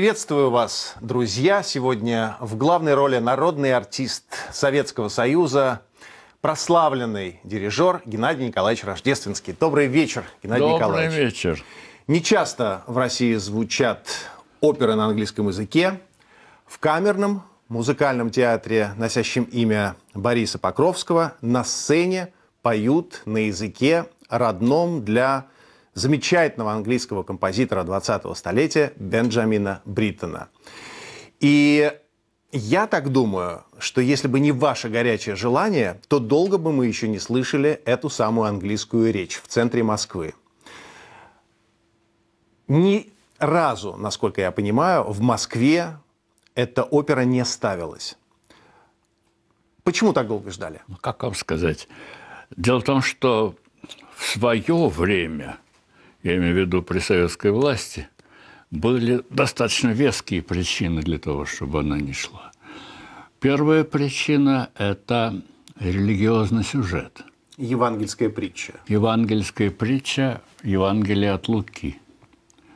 Приветствую вас, друзья! Сегодня в главной роли народный артист Советского Союза, прославленный дирижер Геннадий Николаевич Рождественский. Добрый вечер, Геннадий Добрый Николаевич. Добрый вечер. Не часто в России звучат оперы на английском языке. В камерном музыкальном театре, носящем имя Бориса Покровского, на сцене поют на языке родном для замечательного английского композитора 20-го столетия Бенджамина Бриттона. И я так думаю, что если бы не ваше горячее желание, то долго бы мы еще не слышали эту самую английскую речь в центре Москвы. Ни разу, насколько я понимаю, в Москве эта опера не ставилась. Почему так долго ждали? Ну, как вам сказать? Дело в том, что в свое время – я имею в виду при советской власти, были достаточно веские причины для того, чтобы она не шла. Первая причина – это религиозный сюжет. Евангельская притча. Евангельская притча – Евангелие от Луки.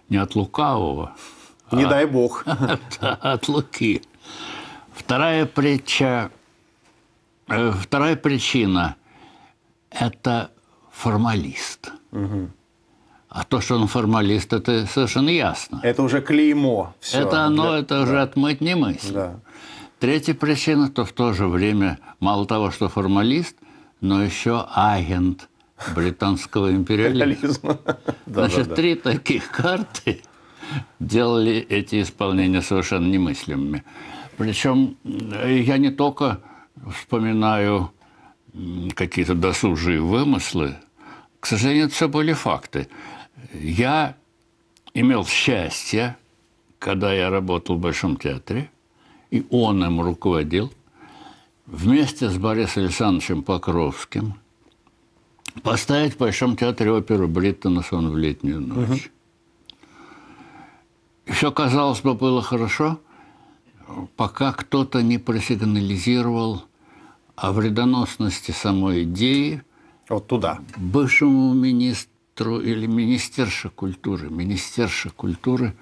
Не от лукавого. А не а, дай бог. От, от Луки. Вторая притча, э, вторая причина – это формалист. Угу. А то, что он формалист, это совершенно ясно. Это уже клеймо. Все. Это оно, Для... это да. уже отмыть не мысль. Да. Третья причина, то в то же время, мало того, что формалист, но еще агент британского империализма. Значит, три таких карты делали эти исполнения совершенно немыслимыми. Причем э, я не только вспоминаю какие-то досужие вымыслы, к сожалению, это все были факты. Я имел счастье, когда я работал в Большом театре, и он им руководил, вместе с Борисом Александровичем Покровским поставить в Большом театре оперу Сон в летнюю ночь. Угу. Все, казалось бы, было хорошо, пока кто-то не просигнализировал о вредоносности самой идеи – вот туда. Бывшему министру министру или министерша культуры, министерша культуры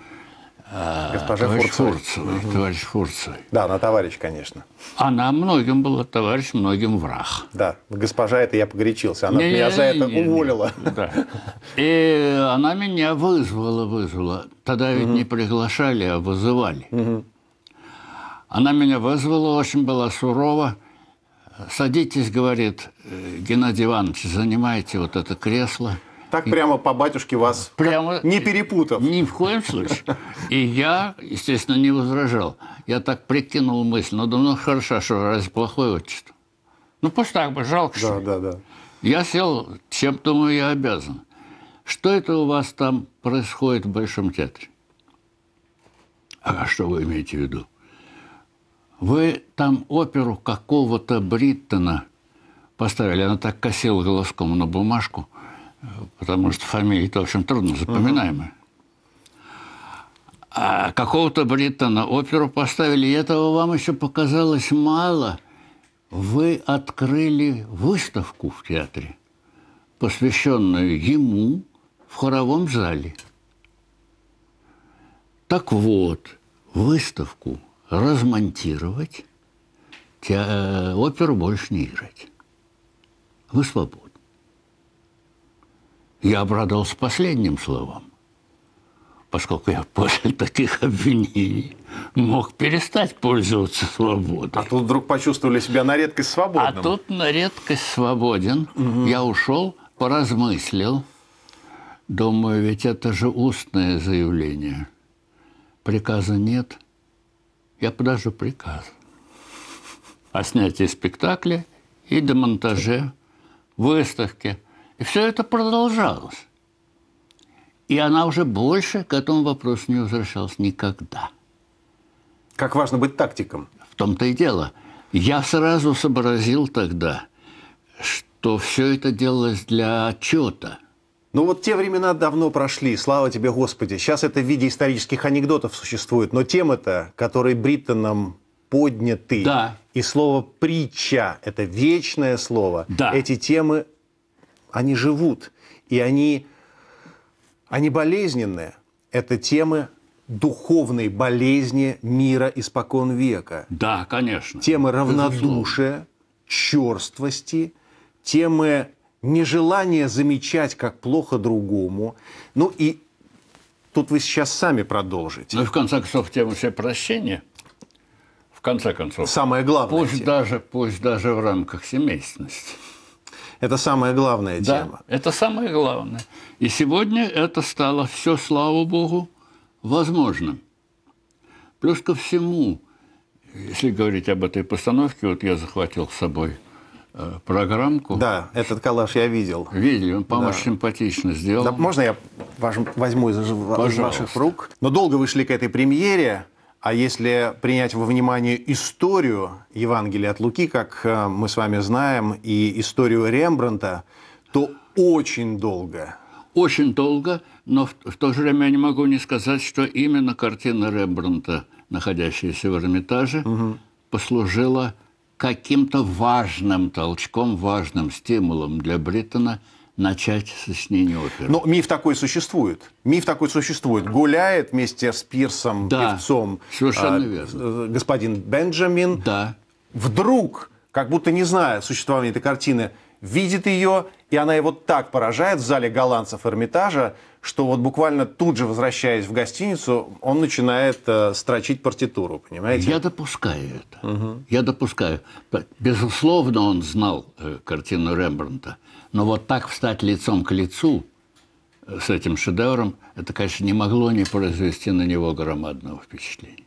э, Госпожа товарищ Фурцевой. Фурцевой, товарищ Фурцевой. Да, она товарищ, конечно. Она многим была товарищ, многим враг. Да, госпожа это я погорячился, она не, меня за это не, уволила. Не, да. И она меня вызвала, вызвала. Тогда ведь угу. не приглашали, а вызывали. Угу. Она меня вызвала, очень была сурова. Садитесь, говорит, Геннадий Иванович, занимайте вот это кресло. Так прямо по батюшке вас прямо не перепутал. Ни в коем случае. И я, естественно, не возражал. Я так прикинул мысль, но думаю, ну, хорошо, что разве плохое отчество? Ну, пусть так бы, жалко, да, что Да, да, да. Я сел, чем, думаю, я обязан. Что это у вас там происходит в Большом театре? А что вы имеете в виду? Вы там оперу какого-то Бриттона поставили. Она так косила голоском на бумажку – потому что фамилии-то, в общем, трудно запоминаемые. А какого-то Бриттона оперу поставили, и этого вам еще показалось мало. Вы открыли выставку в театре, посвященную ему в хоровом зале. Так вот, выставку размонтировать, те, э, оперу больше не играть. Вы свободны я обрадовался последним словом, поскольку я после таких обвинений мог перестать пользоваться свободой. А тут вдруг почувствовали себя на редкость а свободным. А тут на редкость свободен. Угу. Я ушел, поразмыслил. Думаю, ведь это же устное заявление. Приказа нет. Я подожду приказ о снятии спектакля и демонтаже выставки – и все это продолжалось. И она уже больше к этому вопросу не возвращалась никогда. Как важно быть тактиком. В том-то и дело. Я сразу сообразил тогда, что все это делалось для отчета. Ну вот те времена давно прошли, слава тебе, Господи. Сейчас это в виде исторических анекдотов существует, но темы, то которой Бриттоном подняты. Да. И слово «притча» — это вечное слово. Да. Эти темы они живут, и они, они болезненные. Это темы духовной болезни мира испокон века. Да, конечно. Темы равнодушия, черствости, темы нежелания замечать, как плохо другому. Ну и тут вы сейчас сами продолжите. Ну и в конце концов, тема все прощения. В конце концов. Самое главное. Пусть тема. даже, пусть даже в рамках семейственности. Это самая главная да, Это самое главное. И сегодня это стало все, слава богу, возможным. Плюс ко всему, если говорить об этой постановке, вот я захватил с собой э, программку. Да, этот коллаж я видел. Видел. он, по-моему, да. симпатично сделал. Да, можно я возьму из, из ваших рук? Но долго вы шли к этой премьере. А если принять во внимание историю Евангелия от Луки, как э, мы с вами знаем, и историю Рембранта, то очень долго. Очень долго, но в, то же время я не могу не сказать, что именно картина Рембранта, находящаяся в Эрмитаже, угу. послужила каким-то важным толчком, важным стимулом для Бриттона – начать сочинение оперы. Но миф такой существует. Миф такой существует. Гуляет вместе с Пирсом, да, певцом. Совершенно а, верно. Э, господин Бенджамин. Да. Вдруг, как будто не зная существования этой картины, видит ее, и она его так поражает в зале голландцев Эрмитажа, что вот буквально тут же, возвращаясь в гостиницу, он начинает э, строчить партитуру, понимаете? Я допускаю это. Угу. Я допускаю. Безусловно, он знал э, картину Рембрандта. Но вот так встать лицом к лицу э, с этим шедевром, это, конечно, не могло не произвести на него громадного впечатления.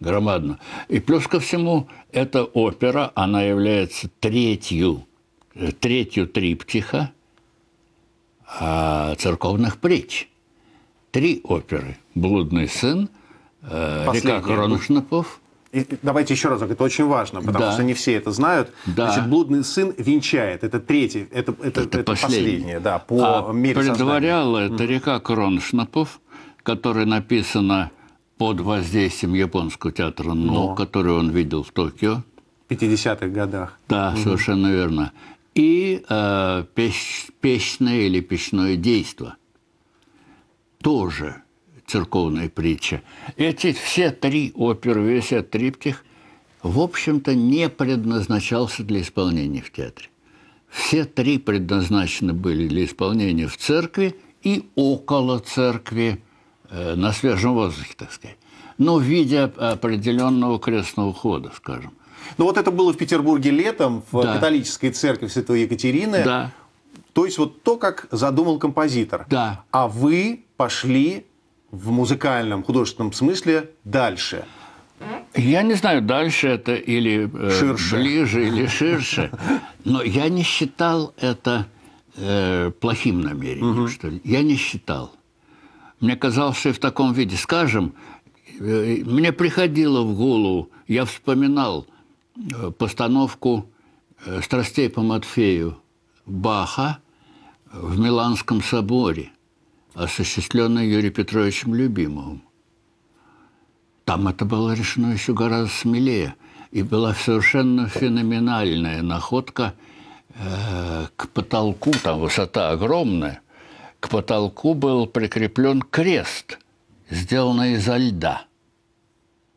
Громадно. И плюс ко всему, эта опера, она является третью, э, третью триптиха а, церковных притч. Три оперы. «Блудный сын», э, «Река Кроншнапов» И давайте еще разок, это очень важно, потому да. что не все это знают. Да. Значит, блудный сын венчает. Это третий, это, это, это, это последний. последнее, да, по а мере Предваряла это река Кроншнапов, которая написана под воздействием японского театра Но, Но. который он видел в Токио. В 50-х годах. Да, угу. совершенно верно. И э, печ, печное или печное действо тоже – церковная притча. Эти все три оперы, весь этот триптих, в общем-то, не предназначался для исполнения в театре. Все три предназначены были для исполнения в церкви и около церкви, э, на свежем воздухе, так сказать. Но ну, в виде определенного крестного хода, скажем. Ну вот это было в Петербурге летом, в да. католической церкви Святой Екатерины. Да. То есть вот то, как задумал композитор. Да. А вы пошли в музыкальном, художественном смысле дальше? Я не знаю, дальше это или э, ширше. ближе, или ширше. Но я не считал это э, плохим намерением, угу. что ли. Я не считал. Мне казалось, что и в таком виде, скажем, э, мне приходило в голову, я вспоминал э, постановку э, «Страстей по Матфею» Баха в Миланском соборе осуществленной Юрием Петровичем Любимовым. Там это было решено еще гораздо смелее, и была совершенно феноменальная находка э, к потолку, там высота огромная, к потолку был прикреплен крест, сделанный изо льда.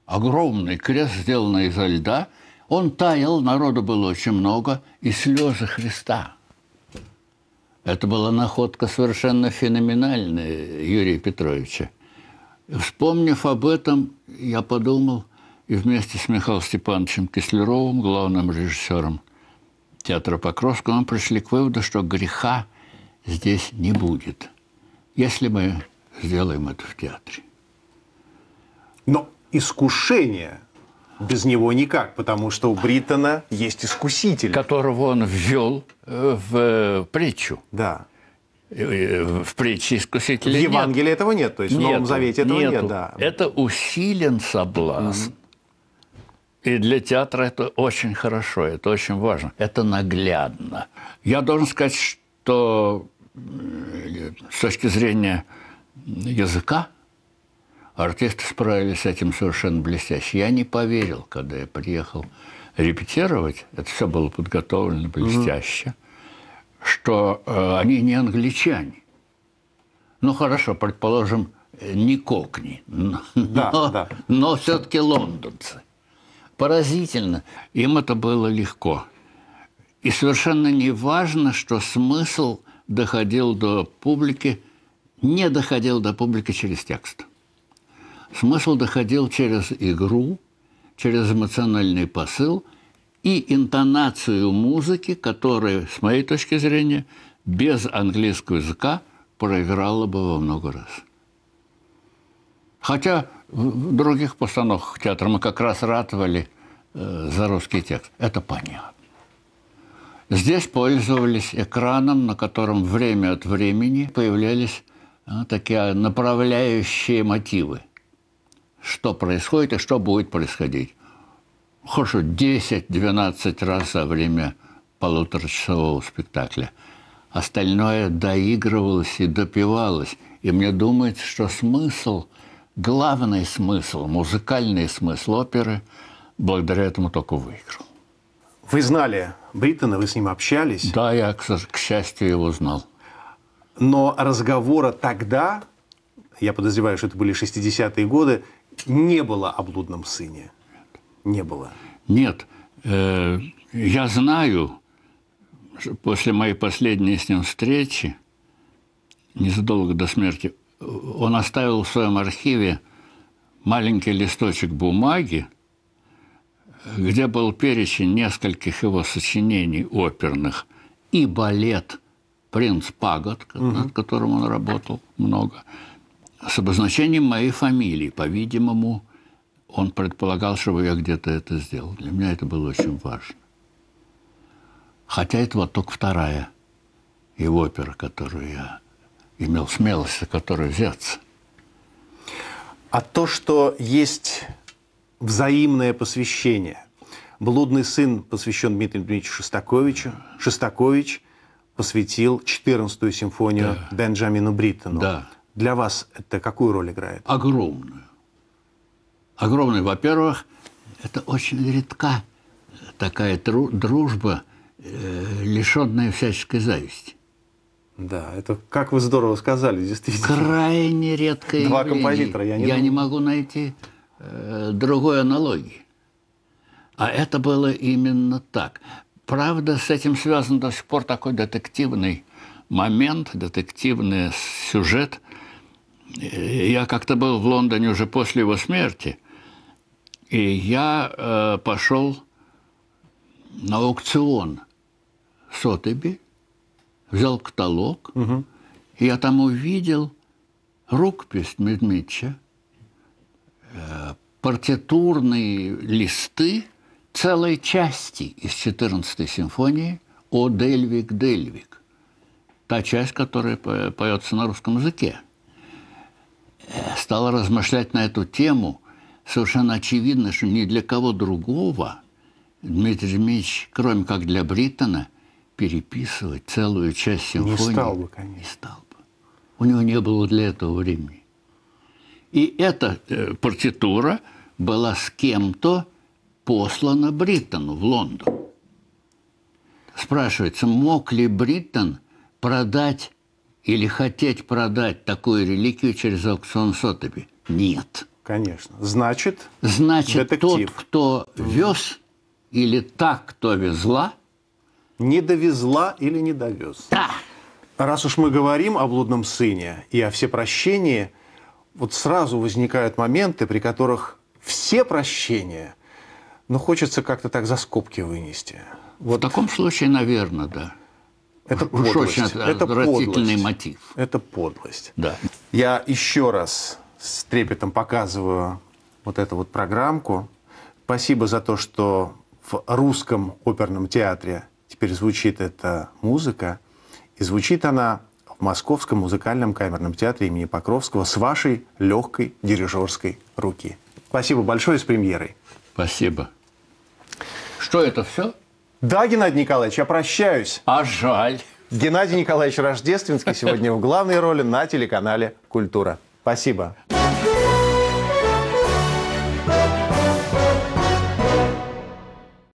Огромный крест, сделанный изо льда. Он таял, народу было очень много, и слезы Христа – это была находка совершенно феноменальная Юрия Петровича. Вспомнив об этом, я подумал, и вместе с Михаилом Степановичем Кислеровым, главным режиссером театра Покровского, мы пришли к выводу, что греха здесь не будет, если мы сделаем это в театре. Но искушение – без него никак, потому что у Бриттона есть искуситель. Которого он ввел э, в э, притчу. Да. Э, в притче искусителя В Евангелии нет. этого нет, то есть нету, в Новом Завете этого нету. нет. Да. Это усилен соблазн. И для театра это очень хорошо, это очень важно, это наглядно. Я должен сказать, что с точки зрения языка Артисты справились с этим совершенно блестяще. Я не поверил, когда я приехал репетировать, это все было подготовлено блестяще, угу. что э, они не англичане. Ну хорошо, предположим, не кокни, но, да, да. но все-таки лондонцы. Поразительно, им это было легко. И совершенно не важно, что смысл доходил до публики, не доходил до публики через текст смысл доходил через игру, через эмоциональный посыл и интонацию музыки, которая, с моей точки зрения, без английского языка проиграла бы во много раз. Хотя в других постановках театра мы как раз ратовали э, за русский текст. Это понятно. Здесь пользовались экраном, на котором время от времени появлялись э, такие направляющие мотивы – что происходит и что будет происходить. Хорошо, 10-12 раз за время полуторачасового спектакля. Остальное доигрывалось и допивалось. И мне думается, что смысл, главный смысл, музыкальный смысл оперы благодаря этому только выиграл. Вы знали Бриттона, вы с ним общались? Да, я, к, к счастью, его знал. Но разговора тогда, я подозреваю, что это были 60-е годы, не было о блудном сыне? Не было. Нет. Э, я знаю, что после моей последней с ним встречи, незадолго до смерти, он оставил в своем архиве маленький листочек бумаги, где был перечень нескольких его сочинений оперных и балет «Принц Пагод», угу. над которым он работал много – с обозначением моей фамилии. По-видимому, он предполагал, что я где-то это сделал. Для меня это было очень важно. Хотя это вот только вторая его опера, которую я имел смелость, за которую взяться. А то, что есть взаимное посвящение. Блудный сын посвящен Дмитрию Дмитриевичу Шостаковичу. Шостакович посвятил 14-ю симфонию да. Бенджамину Бриттону. Да для вас это какую роль играет? Огромную. Огромную. Во-первых, это очень редка такая дружба, э, лишенная всяческой зависти. Да, это как вы здорово сказали, действительно. Крайне редкое Два явление. композитора, я не Я не могу найти э, другой аналогии. А это было именно так. Правда, с этим связан до сих пор такой детективный момент, детективный сюжет – Э, я как-то был в Лондоне уже после его смерти, и я э, пошел на аукцион Сотеби, взял каталог, угу. и я там увидел рукопись Медмитча, э, партитурные листы целой части из 14-й симфонии «О Дельвик Дельвик», та часть, которая поется на русском языке – стала размышлять на эту тему, совершенно очевидно, что ни для кого другого Дмитрий Дмитриевич, кроме как для Бриттона, переписывать целую часть симфонии не стал бы, конечно. Не стал бы. У него не было для этого времени. И эта э, партитура была с кем-то послана Бриттону в Лондон. Спрашивается, мог ли Бриттон продать или хотеть продать такую реликвию через аукцион Сотоби? Нет. Конечно. Значит, Значит детектив. тот, кто вез, или та, кто везла, не довезла или не довез. Да. Раз уж мы говорим о блудном сыне и о всепрощении, вот сразу возникают моменты, при которых все прощения, но ну, хочется как-то так за скобки вынести. Вот. В таком случае, наверное, да. Это подлость. Уж очень это подлость. мотив. Это подлость. Да. Я еще раз с трепетом показываю вот эту вот программку. Спасибо за то, что в русском оперном театре теперь звучит эта музыка. И звучит она в Московском музыкальном камерном театре имени Покровского с вашей легкой дирижерской руки. Спасибо большое с премьерой. Спасибо. Что это все? Да, Геннадий Николаевич, я прощаюсь. А жаль. Геннадий Николаевич Рождественский сегодня в главной роли на телеканале «Культура». Спасибо.